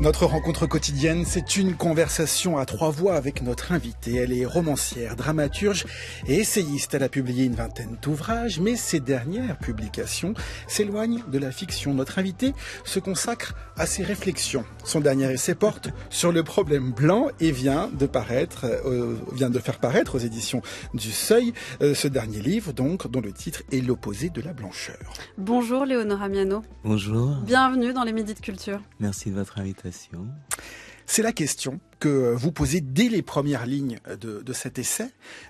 Notre rencontre quotidienne, c'est une conversation à trois voix avec notre invitée. Elle est romancière, dramaturge et essayiste. Elle a publié une vingtaine d'ouvrages, mais ses dernières publications s'éloignent de la fiction. Notre invitée se consacre à ses réflexions. Son dernier essai porte sur le problème blanc et vient de paraître, euh, vient de faire paraître aux éditions du Seuil euh, ce dernier livre, donc, dont le titre est L'opposé de la blancheur. Bonjour Léonora Miano. Bonjour. Bienvenue dans les Midi de Culture. Merci de votre invitation. C'est la question que vous posez dès les premières lignes de, cet essai.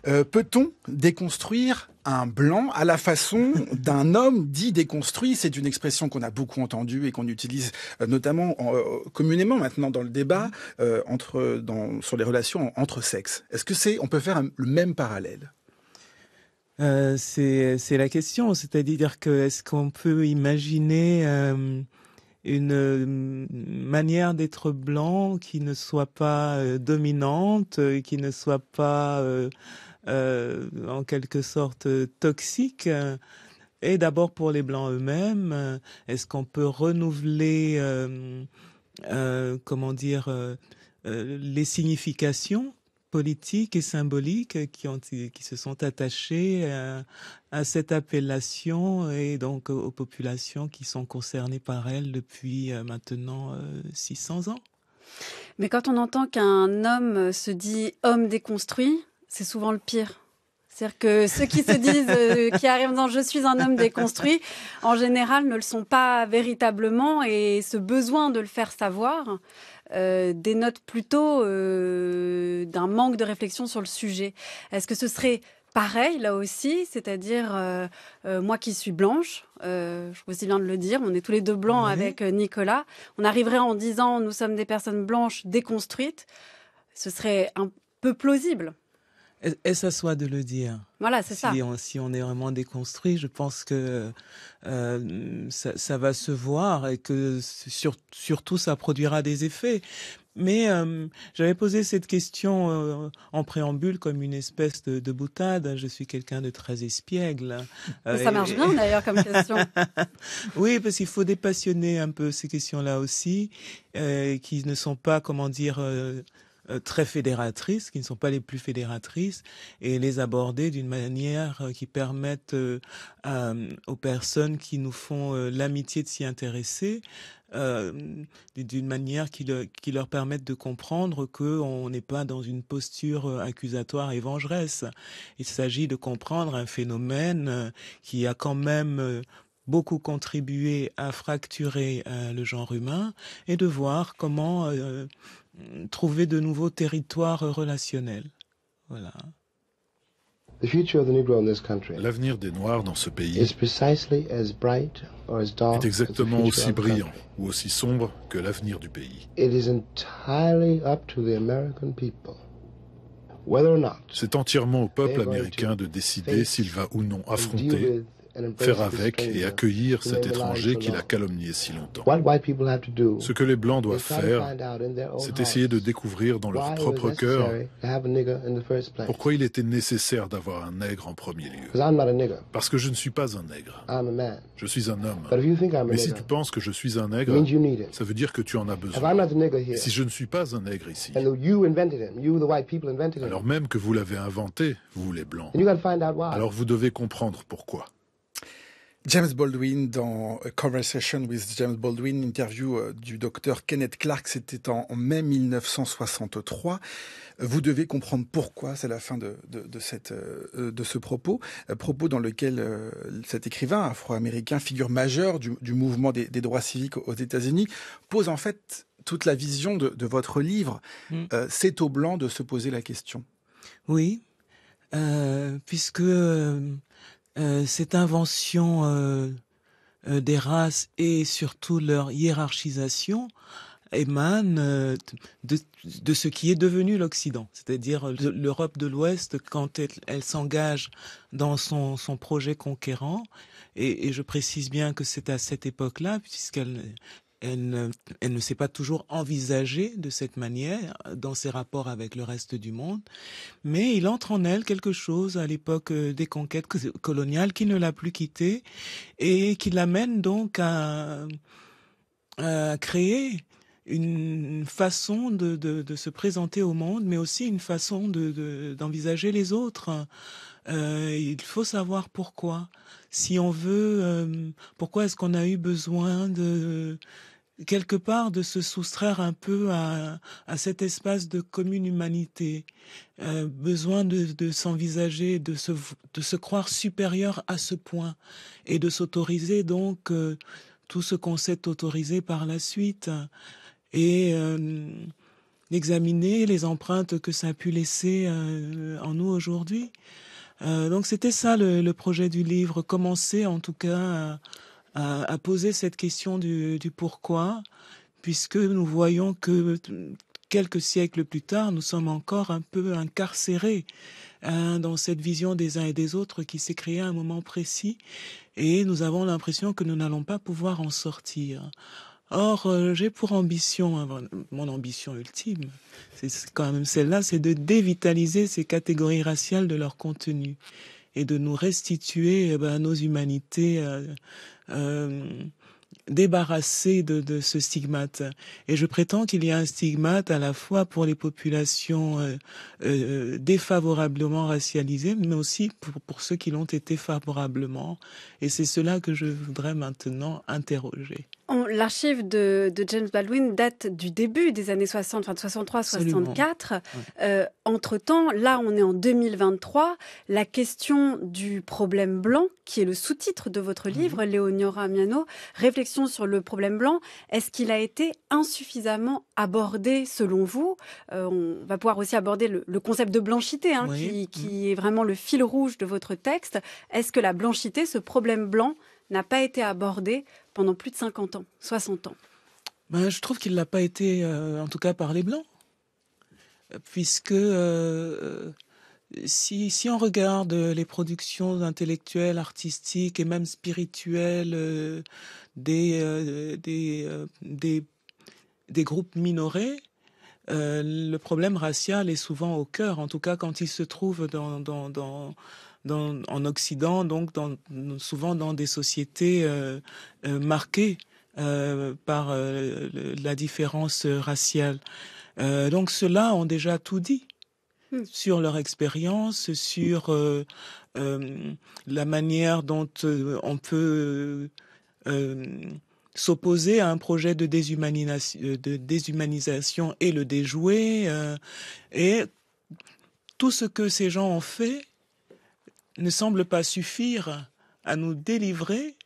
Euh, peut-on déconstruire un blanc à la façon d'un homme dit déconstruit C'est une expression qu'on a beaucoup entendue et qu'on utilise euh, notamment euh, communément maintenant dans le débat entre, sur les relations entre sexes. Est-ce que c'est on peut faire le même parallèle c'est la question, c'est-à-dire que est-ce qu'on peut imaginer une euh, manière d'être blanc qui ne soit pas euh, dominante, euh, qui ne soit pas en quelque sorte toxique. Et d'abord pour les blancs eux-mêmes, est-ce qu'on peut renouveler, comment dire, les significations politiques et symboliques qui, ont, qui se sont attachés euh, à, cette appellation et donc aux populations qui sont concernées par elle depuis euh, maintenant 600 euh, ans. Mais quand on entend qu'un homme se dit homme déconstruit, c'est souvent le pire. C'est-à-dire que ceux qui se disent, qui arrivent dans Je suis un homme déconstruit, en général ne le sont pas véritablement et ce besoin de le faire savoir euh, des notes plutôt euh, d'un manque de réflexion sur le sujet. Est-ce que ce serait pareil là aussi, c'est-à-dire euh, moi qui suis blanche, je je aussi bien de le dire, on est tous les deux blancs avec Nicolas, on arriverait en disant nous sommes des personnes blanches déconstruites, ce serait un peu plausible. Est-ce à soit de le dire. Voilà, c'est si ça. On, si on est vraiment déconstruit, je pense que euh, ça, va se voir et que surtout ça produira des effets. Mais euh, j'avais posé cette question euh, en préambule comme une espèce de, boutade. Je suis quelqu'un de très espiègle. ça marche bien d'ailleurs comme question. oui, parce qu'il faut dépassionner un peu ces questions-là aussi, qui ne sont pas, comment dire, euh, très fédératrices, qui ne sont pas les plus fédératrices, et les aborder d'une manière euh, qui permette euh, aux personnes qui nous font l'amitié de s'y intéresser, d'une manière qui, leur permette de comprendre qu'on n'est pas dans une posture accusatoire et vengeresse. Il s'agit de comprendre un phénomène qui a quand même beaucoup contribué à fracturer le genre humain et de voir comment trouver de nouveaux territoires relationnels. L'avenir des Noirs dans ce pays est exactement aussi brillant ou aussi sombre que l'avenir du pays. C'est entièrement au peuple américain de décider s'il va ou non affronter faire avec et accueillir cet étranger qui l'a calomnié si longtemps. Ce que les Blancs doivent faire, c'est essayer de découvrir dans leur propre cœur pourquoi il était nécessaire d'avoir un nègre en premier lieu. Parce que je ne suis pas un nègre. Je suis un homme. Mais si tu penses que je suis un nègre, ça veut dire que tu en as besoin. Et si je ne suis pas un nègre ici, alors même que vous l'avez inventé, vous les Blancs, alors vous devez comprendre pourquoi. James Baldwin dans A Conversation with James Baldwin, interview euh, du docteur Kenneth Clark, c'était en mai 1963. Vous devez comprendre pourquoi, c'est la fin de, de, cette, euh, euh, de ce propos, propos dans lequel cet écrivain afro-américain, figure majeure du, du mouvement des, des droits civiques aux États-Unis, pose en fait toute la vision de, de votre livre. Mm. c'est au blanc de se poser la question. Oui, puisque euh, cette invention euh, euh, des races et surtout leur hiérarchisation émane de, ce qui est devenu l'Occident, c'est-à-dire l'Europe de l'Ouest quand elle, s'engage dans son, projet conquérant. et, je précise bien que c'est à cette époque-là, puisqu'elle elle, ne s'est pas toujours envisagée de cette manière euh, dans ses rapports avec le reste du monde, mais il entre en elle quelque chose à l'époque euh, des conquêtes coloniales qui ne l'a plus quittée et qui l'amène donc à, créer une façon de, se présenter au monde, mais aussi une façon de, d'envisager les autres. Euh, il faut savoir pourquoi. Si on veut, pourquoi est-ce qu'on a eu besoin de quelque part de se soustraire un peu à, à cet espace de commune humanité, euh, besoin de, de s'envisager, de se, de se croire supérieur à ce point et de s'autoriser donc euh, tout ce qu'on s'est autorisé par la suite et euh, examiner d'examiner les empreintes que ça a pu laisser en nous aujourd'hui. donc c'était ça le, projet du livre, commencer en tout cas à, poser cette question du, du, pourquoi, puisque nous voyons que quelques siècles plus tard, nous sommes encore un peu incarcérés hein, dans cette vision des uns et des autres qui s'est créée à un moment précis, et nous avons l'impression que nous n'allons pas pouvoir en sortir. Or, euh, j'ai pour ambition, hein, mon ambition ultime, c'est quand même celle-là, c'est de dévitaliser ces catégories raciales de leur contenu et de nous restituer eh ben, nos humanités euh, euh, débarrassé de, ce stigmate. Et je prétends qu'il y a un stigmate à la fois pour les populations euh, euh, défavorablement racialisées, mais aussi pour, ceux qui l'ont été favorablement. Et c'est cela que je voudrais maintenant interroger. L'archive de, de, James Baldwin date du début des années 60, enfin 63, 64. Euh, entre-temps, là, on est en 2023. La question du problème blanc, qui est le sous-titre de votre mhm. livre, Léonora Miano, Réflexion sur le problème blanc. Est-ce qu'il a été insuffisamment abordé selon vous euh, On va pouvoir aussi aborder le, concept de blanchité, hein, qui, mm. est vraiment le fil rouge de votre texte. Est-ce que la blanchité, ce problème blanc, n'a pas été abordé pendant plus de 50 ans, 60 ans ben, Je trouve qu'il n'a l'a pas été, euh, en tout cas par les Blancs, puisque euh, si, on regarde euh, les productions intellectuelles, artistiques et même spirituelles euh, euh, des, des, groupes minorés, le problème racial est souvent au cœur, en tout cas quand il se trouve dans, dans, en Occident, donc souvent dans des sociétés marquées par la différence raciale. donc ceux-là ont déjà tout dit. Hmm. sur leur expérience, sur euh, euh, la manière dont euh, on peut s'opposer à un projet de déshumanisation, et le déjouer. et tout ce que ces gens ont fait ne semble pas suffire à nous délivrer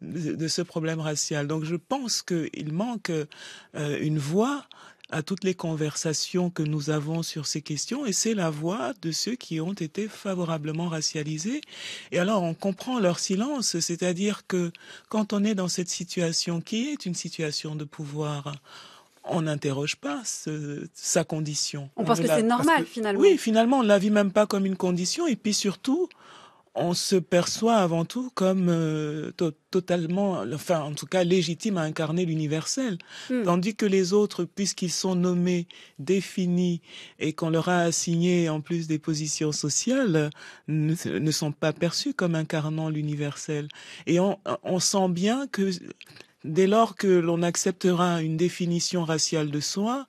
de, ce problème racial. Donc je pense qu'il manque une voie à toutes les conversations que nous avons sur ces questions et c'est la voix de ceux qui ont été favorablement racialisés. Et alors on comprend leur silence, c'est-à-dire que quand on est dans cette situation qui est une situation de pouvoir, on n'interroge pas sa condition. On, pense que c'est normal finalement. Oui, finalement on ne la vit même pas comme une condition et puis surtout on se perçoit avant tout comme euh, totalement, enfin en tout cas légitime à incarner l'universel, hmm. tandis que les autres, puisqu'ils sont nommés, définis et qu'on leur a assigné en plus des positions sociales, ne, sont pas perçus comme incarnant l'universel. Et on, sent bien que dès lors que l'on acceptera une définition raciale de soi,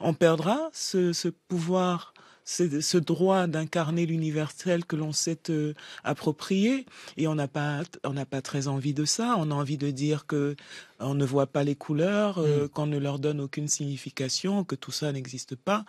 on perdra ce pouvoir c'est ce droit d'incarner l'universel que l'on s'est euh, approprié. Et on n'a pas, très envie de ça. On a envie de dire que on ne voit pas les couleurs, euh, mm. qu'on ne leur donne aucune signification, que tout ça n'existe pas.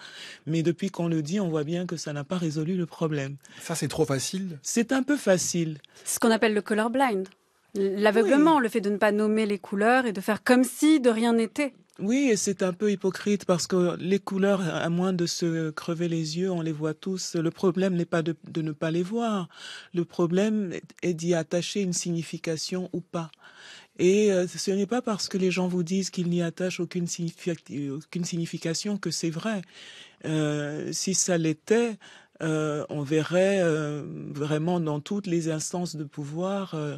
Mais depuis qu'on le dit, on voit bien que ça n'a pas résolu le problème. Ça, c'est trop facile. C'est un peu facile. Ce qu'on appelle le blind L'aveuglement, le fait de ne pas nommer les couleurs et de faire comme si de rien n'était. Oui, et c'est un peu hypocrite parce que les couleurs, à moins de se crever les yeux, on les voit tous. Le problème n'est pas de, ne pas les voir. Le problème est d'y attacher une signification ou pas. Et euh, ce n'est pas parce que les gens vous disent qu'ils n'y attachent aucune, aucune, signification que c'est vrai. Euh, si ça l'était, euh, on verrait euh, vraiment dans toutes les instances de pouvoir euh,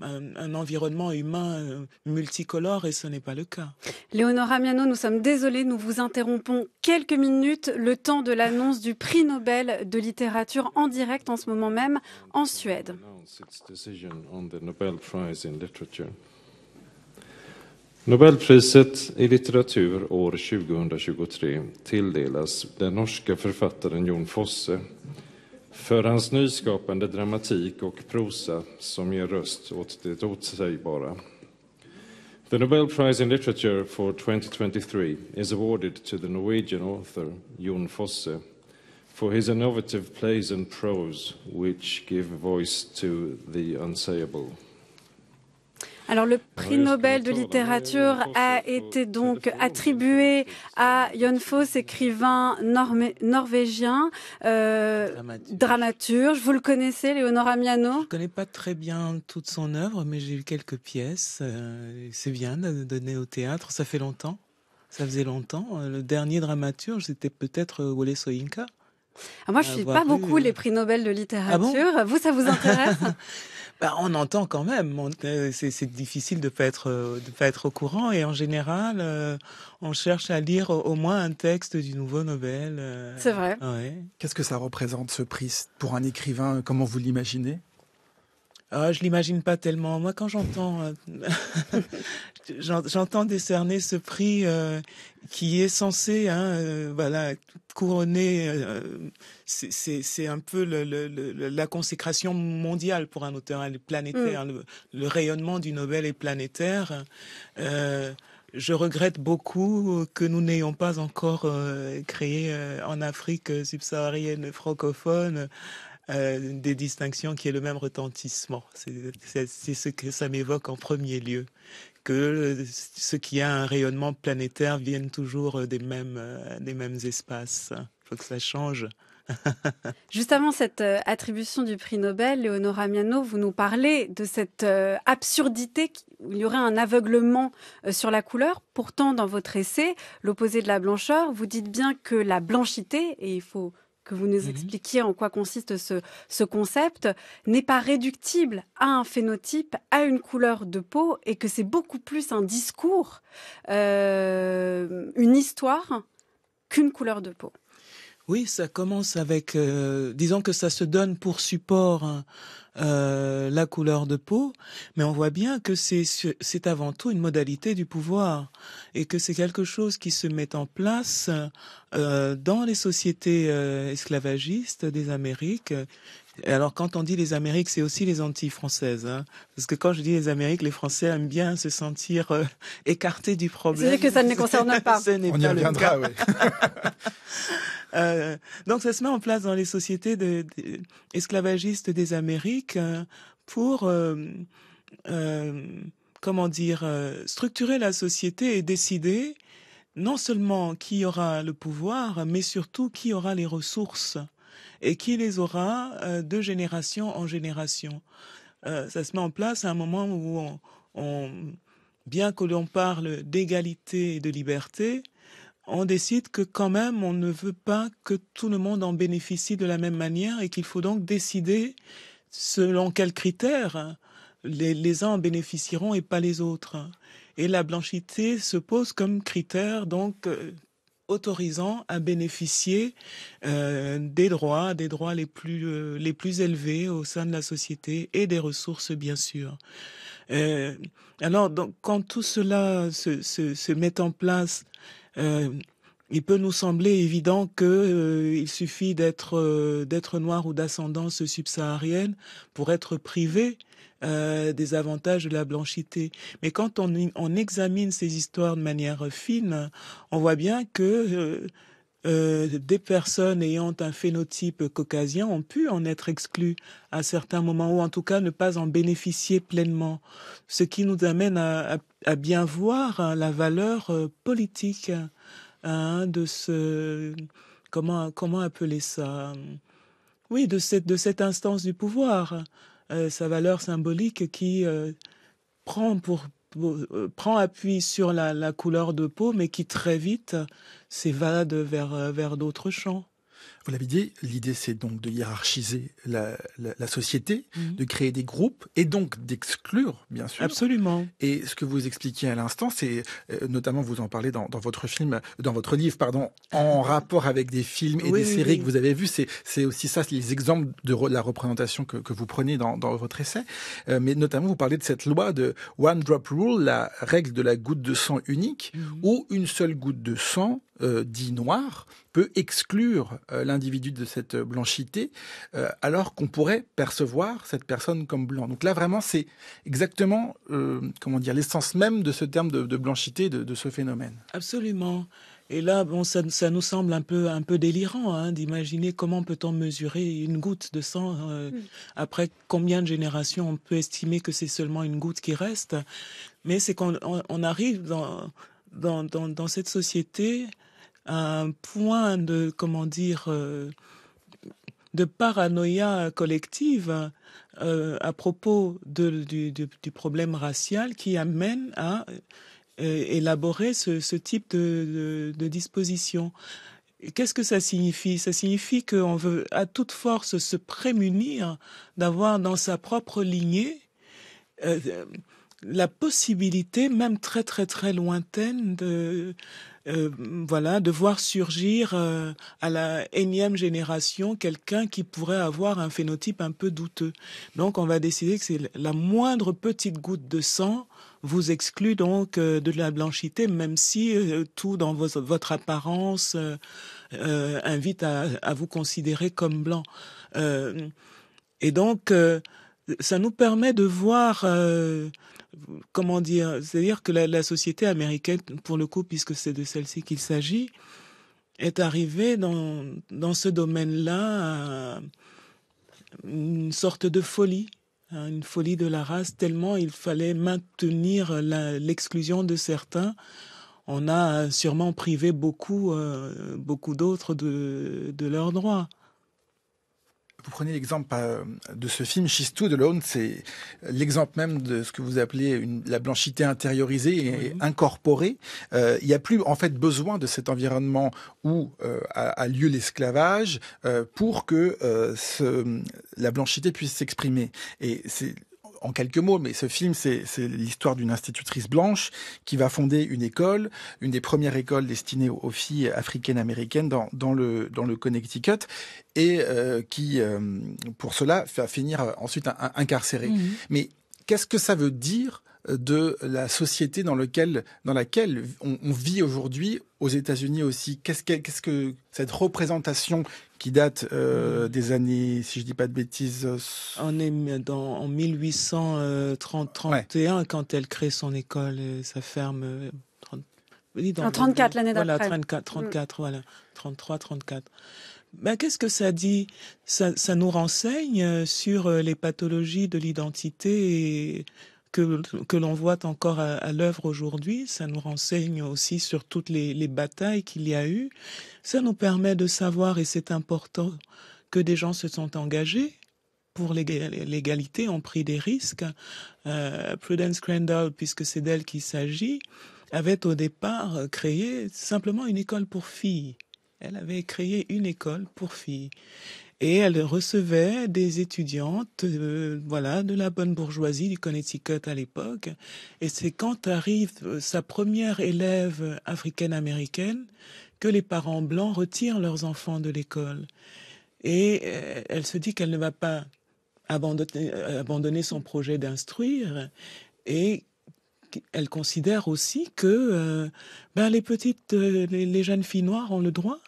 un, environnement humain multicolore et ce n'est pas le cas. Léonora Miano, nous sommes désolés, nous vous interrompons quelques minutes, le temps de l'annonce du prix Nobel de littérature en direct en ce moment même en Suède. Nobelpriset i litteratur år 2023 tilldelas den norska författaren Jon Fosse för hans nyskapande dramatik och prosa som ger röst åt det otsägbara. The Nobel Prize in Literature for 2023 is awarded to the Norwegian author Jon Fosse for his innovative plays and prose which give voice to the unsayable. Alors le ah, prix Nobel de littérature a été donc attribué à Jon Foss, écrivain norvégien, euh, dramaturge. Vous le connaissez, Léonora Miano Je ne connais pas très bien toute son œuvre, mais j'ai eu quelques pièces. Euh, c'est bien de donner au théâtre, ça fait longtemps. Ça faisait longtemps. Euh, le dernier dramaturge, c'était peut-être Wole Soyinka. Ah, moi, je ne ah, suis bah, pas beaucoup les prix Nobel de littérature. Ah vous, ça vous intéresse bah, on entend quand même. Euh, c'est difficile de pas être euh, de pas être au courant et en général, euh, on cherche à lire au, moins un texte du nouveau Nobel. c'est vrai. Qu'est-ce que ça représente ce prix pour un écrivain Comment vous l'imaginez ah, je l'imagine pas tellement. Moi, quand j'entends, euh, j'entends décerner ce prix euh, qui est censé, hein, euh, voilà, couronner, c'est un peu le, la consécration mondiale pour un auteur hein, planétaire. Mm. Le, rayonnement du Nobel est planétaire. je regrette beaucoup que nous n'ayons pas encore créé en Afrique subsaharienne francophone euh, des distinctions qui est le même retentissement. C'est ce que ça m'évoque en premier lieu, que ce qui a un rayonnement planétaire vienne toujours euh, des mêmes, euh, des mêmes espaces. Il faut que ça change. Juste avant cette attribution du prix Nobel, Léonora Miano, vous nous parlez de cette absurdité, il y aurait un aveuglement sur la couleur. Pourtant, dans votre essai, L'opposé de la blancheur, vous dites bien que la blanchité, et il faut que vous nous mhm. expliquiez en quoi consiste ce, concept, n'est pas réductible à un phénotype, à une couleur de peau, et que c'est beaucoup plus un discours, euh, une histoire, qu'une couleur de peau. Oui, ça commence avec, euh, disons que ça se donne pour support hein, euh, la couleur de peau, mais on voit bien que c'est avant tout une modalité du pouvoir et que c'est quelque chose qui se met en place euh, dans les sociétés euh, esclavagistes des Amériques alors, quand on dit les Amériques, c'est aussi les Antilles françaises. Hein. parce que quand je dis les Amériques, les Français aiment bien se sentir euh, écartés du problème. C'est que ça ne les concerne pas. on y reviendra, oui. Euh, donc, ça se met en place dans les sociétés esclavagistes des Amériques euh, pour comment dire, structurer la société et décider non seulement qui aura le pouvoir, mais surtout qui aura les ressources et qui les aura euh, de génération en génération. Euh, ça se met en place à un moment où, bien que l'on parle d'égalité et de liberté, on décide que quand même on ne veut pas que tout le monde en bénéficie de la même manière et qu'il faut donc décider selon quels critères les, les, uns en bénéficieront et pas les autres. Et la blanchité se pose comme critère donc euh, autorisant à bénéficier euh, des droits, des droits les plus, euh, les plus élevés au sein de la société et des ressources, bien sûr. Euh, alors, donc, quand tout cela se, se, se met en place, euh, il peut nous sembler évident que euh, il suffit d'être d'être noir ou d'ascendance subsaharienne pour être privé euh, des avantages de la blanchité. Mais quand on, examine ces histoires de manière fine, on voit bien que euh, euh, des personnes ayant un phénotype caucasien ont pu en être exclues à certains moments, ou en tout cas ne pas en bénéficier pleinement, ce qui nous amène à, bien voir hein, la valeur politique hein, de ce... Comment, comment appeler ça Oui, de cette, de cette instance du pouvoir. Euh, sa valeur symbolique qui euh, prend, pour, euh, prend appui sur la, couleur de peau, mais qui très vite s'évade vers, vers d'autres champs l'idée c'est donc de hiérarchiser la, société, mhm. de créer des groupes et donc d'exclure, bien sûr. Absolument. Et ce que vous expliquiez à l'instant, c'est euh, notamment vous en parlez dans, votre film, dans votre livre, pardon, en rapport avec des films et des séries que vous avez vues. C'est aussi ça, les exemples de la représentation que, vous prenez dans, votre essai. Euh, mais notamment, vous parlez de cette loi de One Drop Rule, la règle de la goutte de sang unique, mhm. où une seule goutte de sang euh, dit noir exclure euh, l'individu de cette blanchité, euh, alors qu'on pourrait percevoir cette personne comme blanc. Donc là, vraiment, c'est exactement, euh, comment dire, l'essence même de ce terme de, blanchité, de, ce phénomène. Absolument. Et là, bon, ça, ça nous semble un peu, un peu délirant hein, d'imaginer comment peut-on mesurer une goutte de sang mm. après combien de générations on peut estimer que c'est seulement une goutte qui reste. Mais c'est qu'on arrive dans, dans, dans, dans cette société un point de, comment dire, euh, de paranoïa collective euh, à propos du, problème racial qui amène à euh, élaborer ce, type de, de, disposition. Qu'est-ce que ça signifie Ça signifie qu'on veut à toute force se prémunir d'avoir dans sa propre lignée la possibilité, même très très très lointaine, de, euh, voilà, de voir surgir euh, à la énième génération quelqu'un qui pourrait avoir un phénotype un peu douteux. Donc on va décider que la moindre petite goutte de sang vous exclut donc euh, de la blanchité, même si tout dans votre apparence invite à, à, vous considérer comme blanc. et donc ça nous permet de voir, euh, comment dire, c'est-à-dire que la, société américaine, pour le coup, puisque c'est de celle-ci qu'il s'agit, est arrivée dans, ce domaine-là à une sorte de folie, hein, une folie de la race, tellement il fallait maintenir l'exclusion de certains. On a sûrement privé beaucoup, euh, d'autres de leurs droits. Vous prenez l'exemple euh, de ce film She's de Alone, c'est l'exemple même de ce que vous appelez une, la blanchité intériorisée et incorporée. Euh, il n'y a plus en fait besoin de cet environnement où euh, a, lieu l'esclavage pour que ce, la blanchité puisse s'exprimer. Et c'est en quelques mots, mais ce film, c'est l'histoire d'une institutrice blanche qui va fonder une école, une des premières écoles destinées aux filles africaines-américaines dans, le, Connecticut, et euh, qui, euh, pour cela, va finir ensuite incarcérée. Mmh. Mais qu'est-ce que ça veut dire de la société dans, lequel, dans laquelle on, vit aujourd'hui aux États-Unis aussi. Qu'est-ce que, qu'est-ce que cette représentation qui date euh, des années, si je ne dis pas de bêtises, euh, on est euh, en 1831, quand elle crée son école, ça sa ferme. en 34 l'année d'après. Mm. Voilà, 34, 34 voilà, 33, 34. Ben, Qu'est-ce que ça dit ça, ça, nous renseigne sur les pathologies de l'identité et que, l'on voit encore à, l'œuvre aujourd'hui. Ça nous renseigne aussi sur toutes les, batailles qu'il y a eu. Ça nous permet de savoir, et c'est important, que des gens se sont engagés pour l'égalité, ont pris des risques. Euh, Prudence Crandall, puisque c'est d'elle qu'il s'agit, avait au départ créé simplement une école pour filles. Elle avait créé une école pour filles et elle recevait des étudiantes, euh, voilà, de la bonne bourgeoisie du Connecticut à l'époque. Et c'est quand arrive euh, sa première élève africaine-américaine que les parents blancs retirent leurs enfants de l'école. Et euh, elle se dit qu'elle ne va pas abandonner, son projet d'instruire et elle considère aussi que ben, les petites, les, jeunes filles noires ont le droit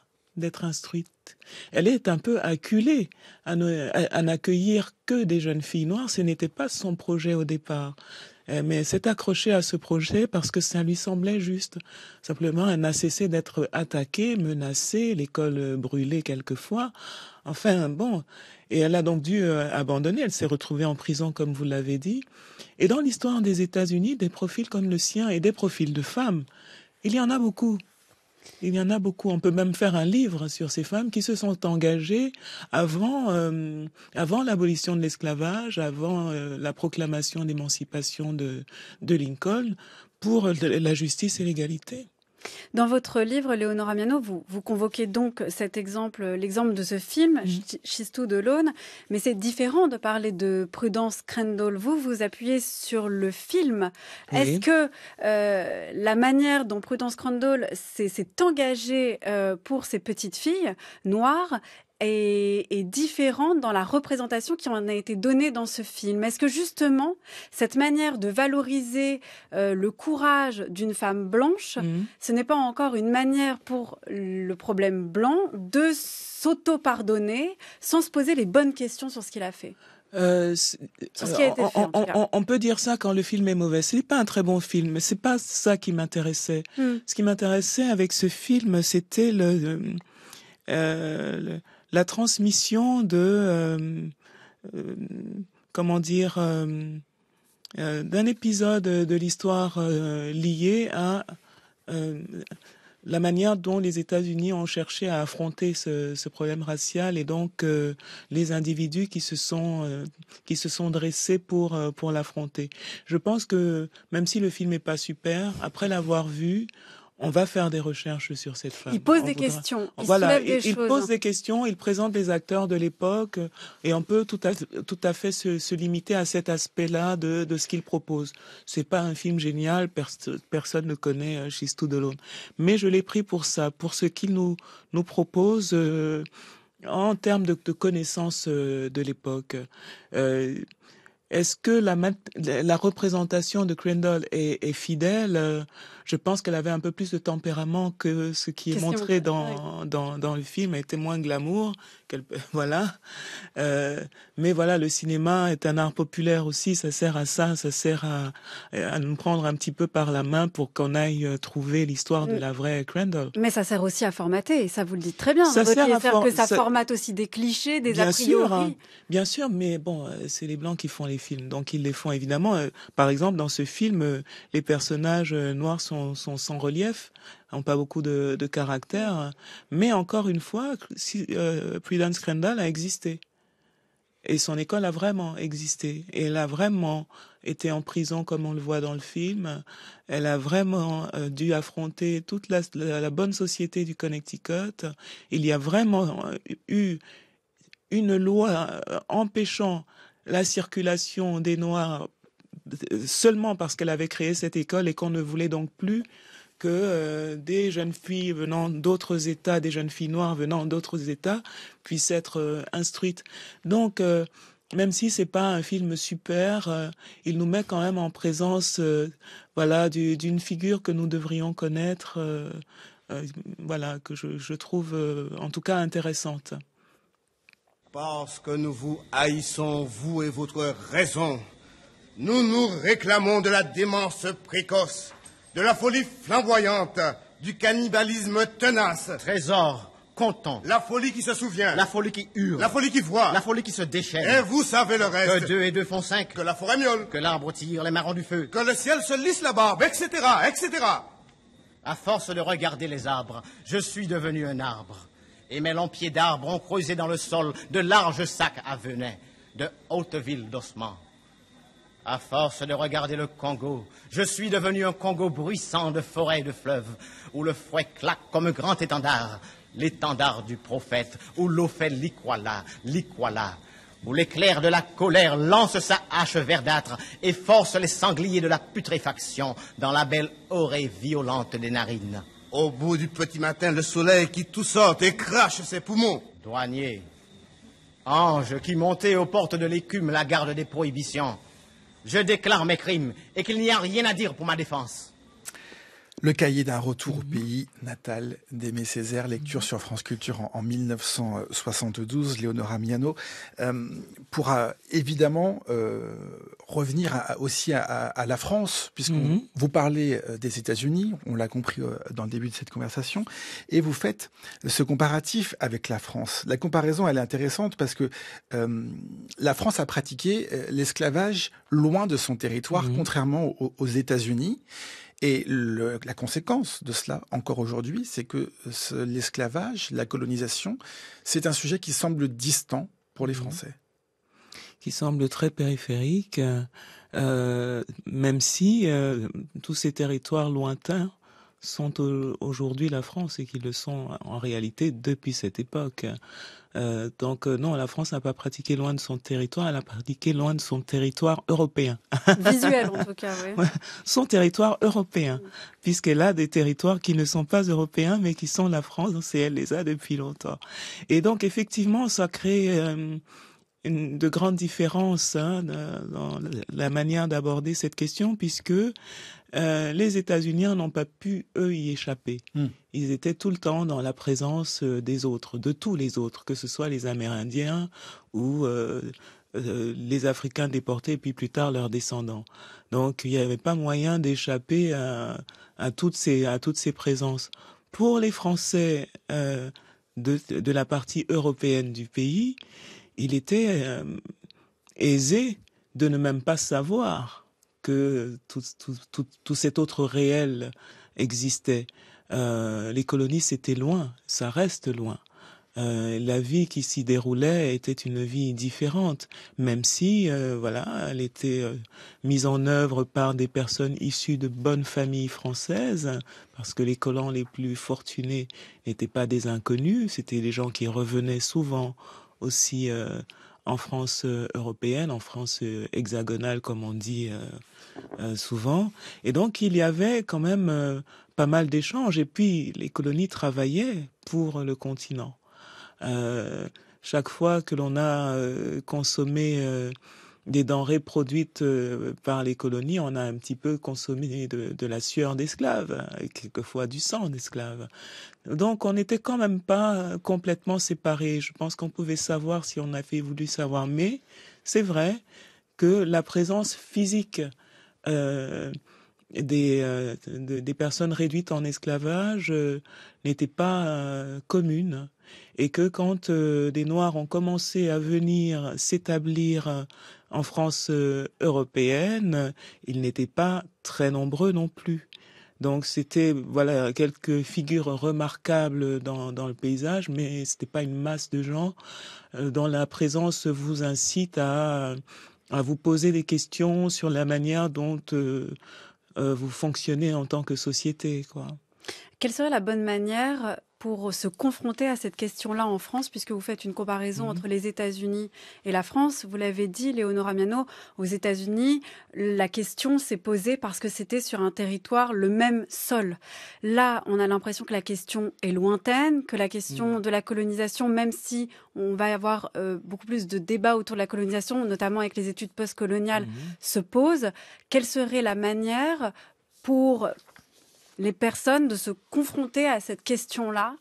d'être instruite. Elle est un peu acculée à n'accueillir que des jeunes filles noires. Ce n'était pas son projet au départ. Euh, mais s'est accrochée à ce projet parce que ça lui semblait juste. Simplement, elle n'a cessé d'être attaquée, menacée, l'école brûlée quelquefois. Enfin, bon. Et elle a donc dû euh, abandonner. Elle s'est retrouvée en prison, comme vous l'avez dit. Et dans l'histoire des États-Unis, des profils comme le sien et des profils de femmes, il y en a beaucoup. Il y en a beaucoup. On peut même faire un livre sur ces femmes qui se sont engagées avant, euh, avant l'abolition de l'esclavage, avant euh, la proclamation d'émancipation de Lincoln, pour euh, la justice et l'égalité. Dans votre livre, Léonora Miano, vous, vous convoquez donc cet exemple, l'exemple de ce film, mhm. Chistou de l'Aune, mais c'est différent de parler de Prudence Crandall. Vous, vous appuyez sur le film. Est-ce que euh, la manière dont Prudence Crandall s'est engagée euh, pour ces petites filles noires est, est différente dans la représentation qui en a été donnée dans ce film. Est-ce que justement, cette manière de valoriser euh, le courage d'une femme blanche, mhm. ce n'est pas encore une manière pour le problème blanc de s'auto-pardonner sans se poser les bonnes questions sur ce qu'il a fait on, peut dire ça quand le film est mauvais. Ce n'est pas un très bon film, mais c'est pas ça qui m'intéressait. Hmm. Ce qui m'intéressait avec ce film, c'était le, euh, le la transmission de euh, euh, comment dire euh, d'un épisode de l'histoire lié à la manière dont les États-Unis ont cherché à affronter ce, problème racial et donc les individus qui se sont qui se sont dressés pour pour l'affronter. Je pense que même si le film n'est pas super, après l'avoir vu, on va faire des recherches sur cette femme. Il pose des questions. Il voilà, des il, pose des questions, il présente les acteurs de l'époque euh, et on peut tout à, tout à fait se, limiter à cet aspect-là de, de ce qu'il propose. C'est pas un film génial, personne ne connaît euh, She's de Mais je l'ai pris pour ça, pour ce qu'il nous, nous propose euh, en termes de, de connaissances de l'époque. est-ce que la, la représentation de Crandall est fidèle je pense qu'elle avait un peu plus de tempérament que ce qui est montré dans, dans, le film. Elle était moins glamour. Voilà. Euh, mais voilà, le cinéma est un art populaire aussi. Ça sert à ça. Ça sert à, à nous prendre un petit peu par la main pour qu'on aille euh, trouver l'histoire de mm. la vraie Crandall. Mais ça sert aussi à formater. Et ça, vous le dit très bien. Ça hein, sert que ça, formate aussi des clichés, des a hein. priori. Bien sûr, mais bon, euh, c'est les Blancs qui font les films. Donc, ils les font évidemment. Par exemple, dans ce film, les personnages noirs sont sont, sans relief, n'ont hein, pas beaucoup de, caractère. Mais encore une fois, si, euh, Prudence Crandall a existé. Et son école a vraiment existé. Et elle a vraiment été en prison, comme on le voit dans le film. Elle a vraiment euh, dû affronter toute la bonne société du Connecticut. Il y a vraiment euh, eu une loi empêchant la circulation des Noirs seulement parce qu'elle avait créé cette école et qu'on ne voulait donc plus que euh, des jeunes filles venant d'autres États, des jeunes filles noires venant d'autres États puissent être euh, instruites. Donc, euh, même si ce n'est pas un film super, il nous met quand même en présence, voilà, d'une figure que nous devrions connaître, voilà, que je, je trouve en tout cas intéressante. Parce que nous vous haïssons, vous et votre raison. Nous nous réclamons de la démence précoce, de la folie flamboyante, du cannibalisme tenace. Trésor, content. La folie qui se souvient. La folie qui hurle. La folie qui voit. La folie qui se déchaîne. Et vous savez le reste. Que deux et deux font cinq. Que la forêt miaule. Que l'arbre tire les marrons du feu. Que le ciel se lisse la barbe, etc., etc. À force de regarder les arbres, je suis devenu un arbre. Et mes pieds d'arbres ont creusé dans le sol de larges sacs à venin, de hautes villes d'ossements. À force de regarder le Congo, je suis devenu un Congo bruissant de forêts et de fleuves, où le fouet claque comme grand étendard, l'étendard du prophète, où l'eau fait l'ikwala, l'ikwala, où l'éclair de la colère lance sa hache verdâtre et force les sangliers de la putréfaction dans la belle orée violente des narines. Au bout du petit matin, le soleil qui tout sort et crache ses poumons. Douanier, ange qui montait aux portes de l'écume la garde des prohibitions, je déclare mes crimes et qu'il n'y a rien à dire pour ma défense. Le cahier d'un retour au mhm. pays natal d'Aimé Césaire, lecture mhm. sur France Culture en, 1972, Léonora Miano, euh, pourra évidemment euh, revenir aussi à, la France, puisque mhm. vous parlez euh, des États-Unis, on l'a compris dans le début de cette conversation, et vous faites ce comparatif avec la France. La comparaison, elle est intéressante parce que la France a pratiqué l'esclavage loin de son territoire, contrairement aux États-Unis. Et la conséquence de cela, encore aujourd'hui, c'est que euh, l'esclavage, la colonisation, c'est un sujet qui semble distant pour les mhm. Français. Qui semble très périphérique, euh, même si euh, tous ces territoires lointains sont aujourd'hui la France et qui le sont en réalité depuis cette époque. Euh, donc euh, non, la France n'a pas pratiqué loin de son territoire, elle a pratiqué loin de son territoire européen. Visuel en tout cas, oui. Son territoire européen, mm. puisqu'elle a des territoires qui ne sont pas européens, mais qui sont la France, donc c'est elle les a depuis longtemps. Et donc effectivement, ça crée... Euh, de grandes différences hein, dans la manière d'aborder cette question, puisque euh, les États-Unis n'ont pas pu, eux, y échapper. Hmm. Ils étaient tout le temps dans la présence euh, des autres, de tous les autres, que ce soit les Amérindiens ou euh, les Africains déportés puis plus tard leurs descendants. Donc il n'y avait pas moyen d'échapper à, toutes ces, à toutes ces présences. Pour les Français de la partie européenne du pays, il était euh, aisé de ne même pas savoir que tout, cet autre réel existait. Euh, les colonies, c'était loin, ça reste loin. Euh, la vie qui s'y déroulait était une vie différente, même si, voilà, elle était mise en œuvre par des personnes issues de bonnes familles françaises, parce que les colons les plus fortunés n'étaient pas des inconnus, c'était des gens qui revenaient souvent aussi euh, en France euh, européenne, en France euh, hexagonale, comme on dit souvent. Et donc, il y avait quand même pas mal d'échanges. Et puis, les colonies travaillaient pour le continent. chaque fois que l'on a consommé des denrées produites euh, par les colonies, on a un petit peu consommé de, la sueur d'esclaves, et quelquefois du sang d'esclaves. Donc on n'était quand même pas euh, complètement séparés. Je pense qu'on pouvait savoir si on avait voulu savoir, mais c'est vrai que la présence physique euh, des, euh, des personnes réduites en esclavage euh, n'étaient pas euh, communes et que quand des Noirs ont commencé à venir s'établir en France européenne, ils n'étaient pas très nombreux non plus. Donc c'était voilà quelques figures remarquables dans, dans le paysage, mais ce n'était pas une masse de gens dont la présence vous incite à, à vous poser des questions sur la manière dont euh, vous fonctionnez en tant que société. Quoi. Quelle serait la bonne manière pour se confronter à cette question-là en France, puisque vous faites une comparaison mhm. entre les États-Unis et la France. Vous l'avez dit, Léonora Miano, aux États-Unis, la question s'est posée parce que c'était sur un territoire le même sol. Là, on a l'impression que la question est lointaine, que la question mhm. de la colonisation, même si on va avoir euh, beaucoup plus de débats autour de la colonisation, notamment avec les études postcoloniales, mhm. se pose. Quelle serait la manière pour les personnes de se confronter à cette question-là.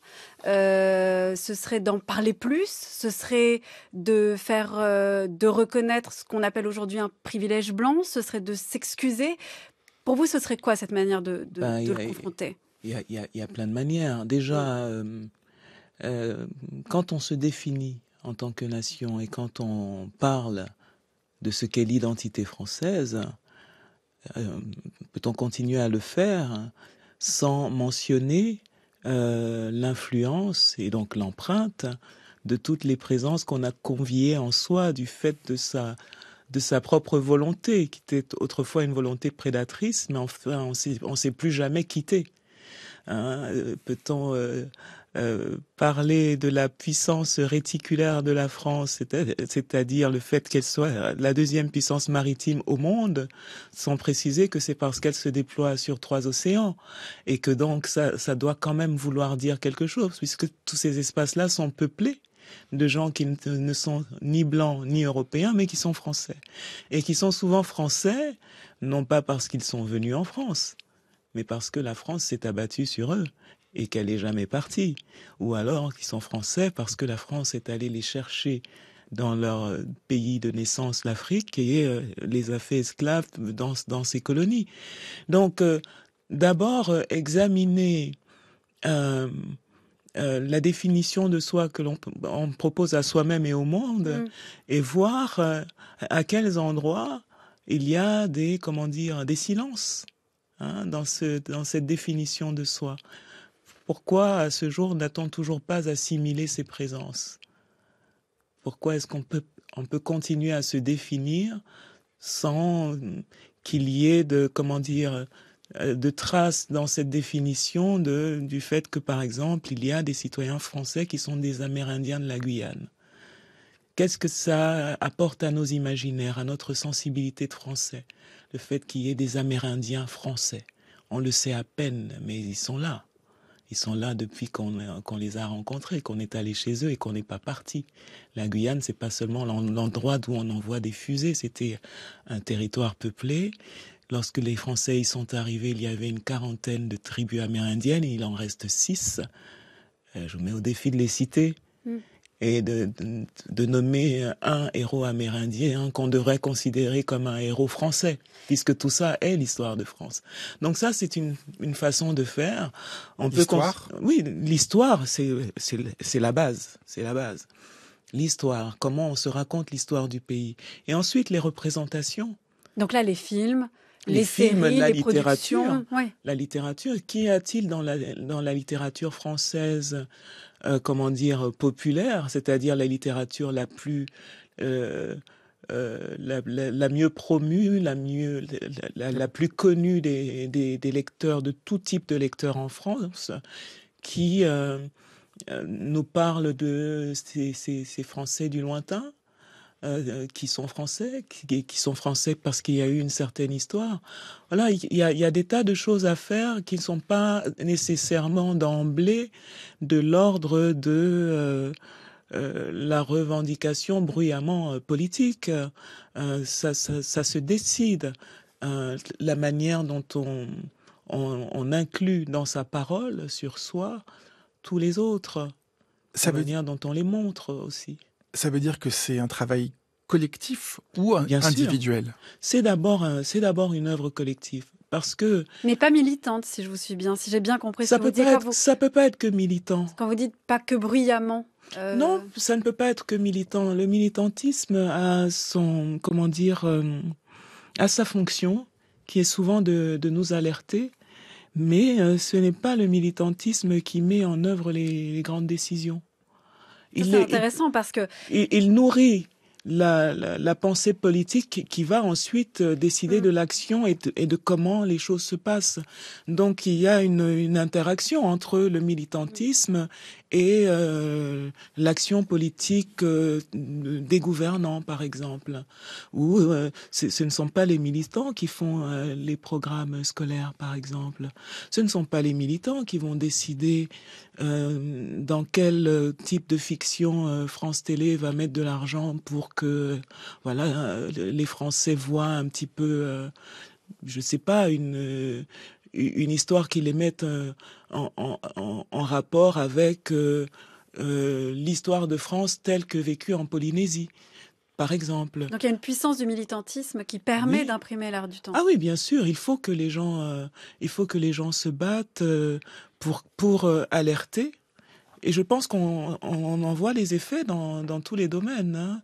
Euh, ce serait d'en parler plus, ce serait de faire, euh, de reconnaître ce qu'on appelle aujourd'hui un privilège blanc, ce serait de s'excuser. Pour vous, ce serait quoi cette manière de, ben, le confronter Il y, a, plein de manières. Déjà, euh, quand on se définit en tant que nation et quand on parle de ce qu'est l'identité française, peut-on continuer à le faire sans mentionner euh, l'influence et donc l'empreinte de toutes les présences qu'on a conviées en soi du fait de sa de sa propre volonté, qui était autrefois une volonté prédatrice, mais enfin, on ne s'est plus jamais quitté. Hein, euh, peut-on euh, euh, parler de la puissance réticulaire de la France, c'est-à-dire le fait qu'elle soit la deuxième puissance maritime au monde, sans préciser que c'est parce qu'elle se déploie sur trois océans et que donc ça doit quand même vouloir dire quelque chose, puisque tous ces espaces-là sont peuplés de gens qui ne sont ni blancs ni européens, mais qui sont français. Et qui sont souvent français, non pas parce qu'ils sont venus en France, mais parce que la France s'est abattue sur eux et qu'elle n'est jamais partie, ou alors qu'ils sont français parce que la France est allée les chercher dans leur pays de naissance, l'Afrique, et euh, les a fait esclaves dans, dans ses colonies. Donc, euh, d'abord, euh, examiner la définition de soi que l'on propose à soi-même et au monde, mm. et voir à quels endroits il y a des, comment dire, des silences hein, dans, ce, dans cette définition de soi. Pourquoi, à ce jour, n'a-t-on toujours pas assimilé ces présences Pourquoi est-ce qu'on peut, on peut continuer à se définir sans qu'il y ait de, comment dire, euh, de traces dans cette définition de, du fait que, par exemple, il y a des citoyens français qui sont des Amérindiens de la Guyane Qu'est-ce que ça apporte à nos imaginaires, à notre sensibilité de français, le fait qu'il y ait des Amérindiens français On le sait à peine, mais ils sont là. Ils sont là depuis qu'on les a rencontrés, qu'on est allé chez eux et qu'on n'est pas parti. La Guyane, c'est pas seulement l'endroit d'où on envoie des fusées, c'était un territoire peuplé. Lorsque les Français y sont arrivés, il y avait une quarantaine de tribus amérindiennes, il en reste six. Euh, je vous mets au défi de les citer et de, de, nommer un héros amérindien qu'on devrait considérer comme un héros français, puisque tout ça est l'histoire de France. Donc ça, c'est une, une façon de faire. On l'histoire peut Oui, l'histoire, c'est, la base. C'est la base. L'histoire, comment on se raconte l'histoire du pays. Et ensuite, les représentations. Donc là, les films, les, films, la littérature, la littérature. Qu'y a-t-il dans dans la littérature française euh, comment dire, populaire, c'est-à-dire la littérature la plus, euh, euh, la, mieux promue, la, mieux, la, plus connue des, lecteurs, de tout type de lecteurs en France, qui nous parle de ces Français du lointain, euh, euh, qui sont français, qui, sont français parce qu'il y a eu une certaine histoire. Voilà, il y a, des tas de choses à faire qui ne sont pas nécessairement d'emblée de l'ordre de euh, la revendication bruyamment politique. Ça, se décide. la manière dont on, inclut dans sa parole sur soi tous les autres, ça la manière dont on les montre aussi ça veut dire que c'est un travail collectif ou individuel C'est d'abord euh, c'est d'abord une œuvre collective parce que mais pas militante si je vous suis bien si j'ai bien compris ça ce que vous dites, être, vous... ça peut pas être que militant quand vous dites pas que bruyamment euh, non ça ne peut pas être que militant le militantisme a son comment dire euh, sa fonction qui est souvent de, nous alerter mais ce n'est pas le militantisme qui met en œuvre les grandes décisions c'est intéressant il, parce que... Il, nourrit la, pensée politique qui va ensuite euh, décider de mm. l'action et, de comment les choses se passent. Donc il y a une, interaction entre le militantisme et euh, l'action politique euh, des gouvernants, par exemple, Ou ce ne sont pas les militants qui font les programmes scolaires, par exemple. Ce ne sont pas les militants qui vont décider euh, dans quel euh, type de fiction euh, France Télé va mettre de l'argent pour que voilà les Français voient un petit peu, je sais pas, une une histoire qui les mette en, en, en, rapport avec l'histoire de France telle que vécue en Polynésie par exemple. Donc il y a une puissance du militantisme qui permet d'imprimer l'art du temps. Ah oui, bien sûr, il faut que les gens, il faut que les gens se battent pour, pour euh, alerter. Et je pense qu'on en voit les effets dans, dans tous les domaines. Hein.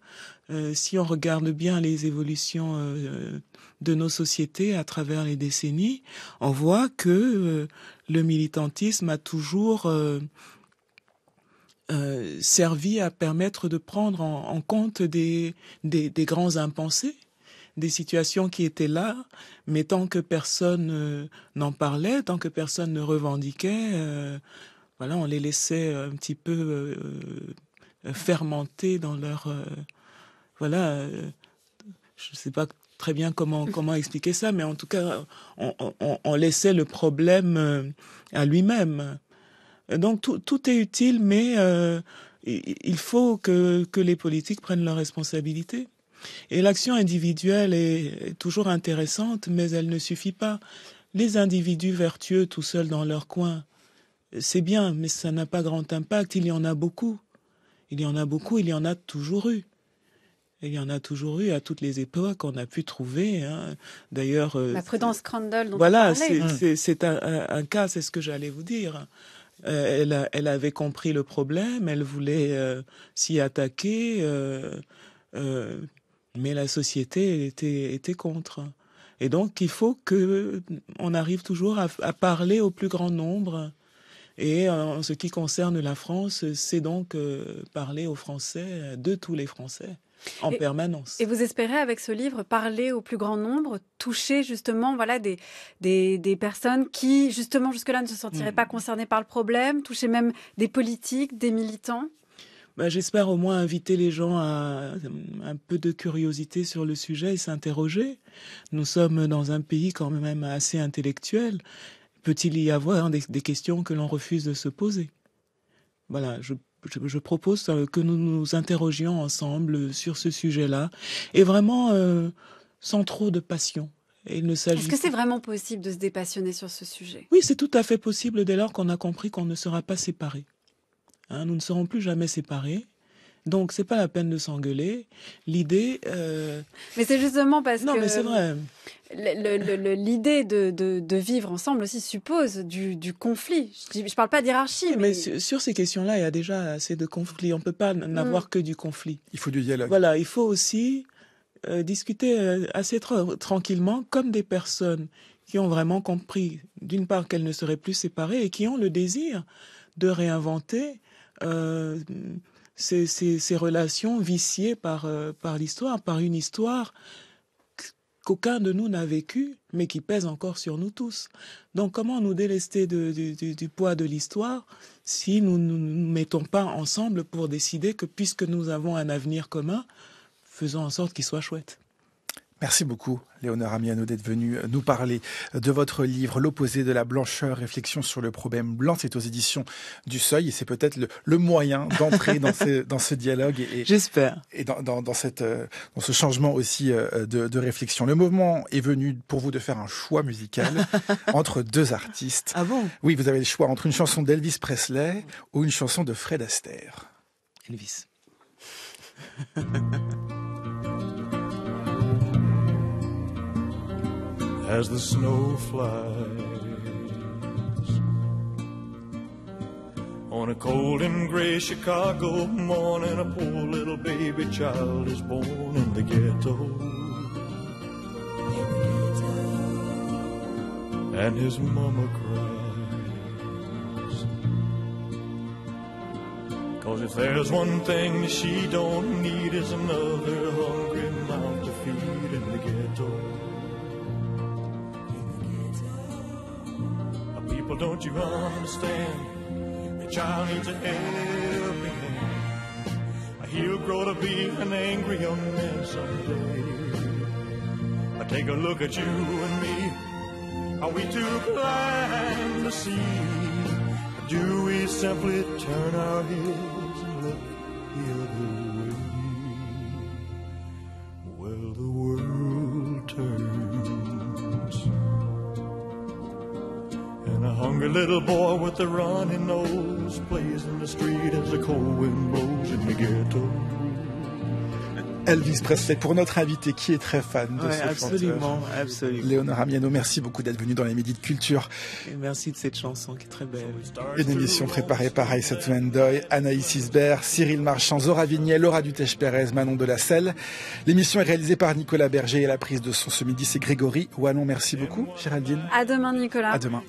Euh, si on regarde bien les évolutions euh, de nos sociétés à travers les décennies, on voit que le militantisme a toujours servi à permettre de prendre en, compte des, des grands impensés des situations qui étaient là, mais tant que personne euh, n'en parlait, tant que personne ne revendiquait, euh, voilà, on les laissait un petit peu euh, fermenter dans leur, voilà, je ne sais pas très bien comment comment expliquer ça, mais en tout cas, on, laissait le problème à lui-même. Donc tout, est utile, mais il faut que, que les politiques prennent leurs responsabilités. Et l'action individuelle est toujours intéressante, mais elle ne suffit pas. Les individus vertueux tout seuls dans leur coin, c'est bien, mais ça n'a pas grand impact. Il y en a beaucoup. Il y en a beaucoup, il y en a toujours eu. Il y en a toujours eu à toutes les époques, qu'on a pu trouver. Hein. D'ailleurs. Euh, La prudence Crandall dont Voilà, c'est mm. un, cas, c'est ce que j'allais vous dire. Euh, elle, elle, avait compris le problème, elle voulait euh, s'y attaquer. Mais la société était, contre. Et donc, il faut qu'on arrive toujours à, parler au plus grand nombre. Et euh, en ce qui concerne la France, c'est donc euh, parler aux Français, de tous les Français, en permanence. Et vous espérez, avec ce livre, parler au plus grand nombre, toucher justement voilà, des, des, personnes qui, justement, jusque-là ne se sentiraient mmh. pas concernées par le problème, toucher même des politiques, des militants bah, j'espère au moins inviter les gens à un peu de curiosité sur le sujet et s'interroger. Nous sommes dans un pays quand même assez intellectuel. Peut-il y avoir des, questions que l'on refuse de se poser Voilà, je propose que nous nous interrogions ensemble sur ce sujet-là, et vraiment euh, sans trop de passion. Est-ce que c'est vraiment possible de se dépassionner sur ce sujet Oui, c'est tout à fait possible dès lors qu'on a compris qu'on ne sera pas séparés. Hein, nous ne serons plus jamais séparés. Donc c'est pas la peine de s'engueuler. L'idée. Euh, mais c'est justement parce que. Non, mais c'est vrai. L'idée de, de, vivre ensemble aussi suppose du, du conflit. Je ne parle pas d'hierarchie. Mais, mais sur, ces questions-là, il y a déjà assez de conflits. On ne peut pas n'avoir mm. que du conflit. Il faut du dialogue. Voilà, il faut aussi euh, discuter euh, assez tranquillement comme des personnes qui ont vraiment compris, d'une part, qu'elles ne seraient plus séparées et qui ont le désir de réinventer euh, ces, relations viciées par, euh, par l'histoire, par une histoire qu'aucun de nous n'a vécue, mais qui pèse encore sur nous tous. Donc comment nous délester de, du, poids de l'histoire si nous ne nous mettons pas ensemble pour décider que puisque nous avons un avenir commun, faisons en sorte qu'il soit chouette. Merci beaucoup, Léonore Amiano, d'être venu nous parler de votre livre L'opposé de la blancheur, réflexion sur le problème blanc. C'est aux éditions du Seuil et c'est peut-être le, moyen d'entrer dans, ce, dans ce dialogue et, j'espère et dans, cette, euh, dans ce changement aussi euh, de, de, réflexion. Le moment est venu pour vous de faire un choix musical entre deux artistes. Ah bon Oui, vous avez le choix entre une chanson d'Elvis Presley ou une chanson de Fred Astaire. Elvis. as the snow flies. On a cold and gray Chicago morning, a poor little baby child is born in the ghetto. And his mama cries. Cause if there's one thing she don't need is another hungry mouth to feed in the ghetto. Well, don't you understand? A child needs a helping hand. He'll grow to be an angry young man someday. I take a look at you and me. Are we too blind to see? do we simply turn our heads and look the other little boy with nose plays in the street in Elvis Presley pour notre invité qui est très fan de ouais, ce absolument, Absolument, Léonore Amiano, merci beaucoup d'être venu dans les Midi de Culture. merci de cette chanson qui est très belle. Une émission préparée par Aïssa Mendoy, Anaïs Isbert, Cyril Marchand, Zora Vignel, Laura Dutèche-Pérez, Manon de la Selle. L'émission est réalisée par Nicolas Berger et la prise de son ce midi c'est Grégory Wallon. Merci beaucoup, Géraldine. À demain, Nicolas. À demain.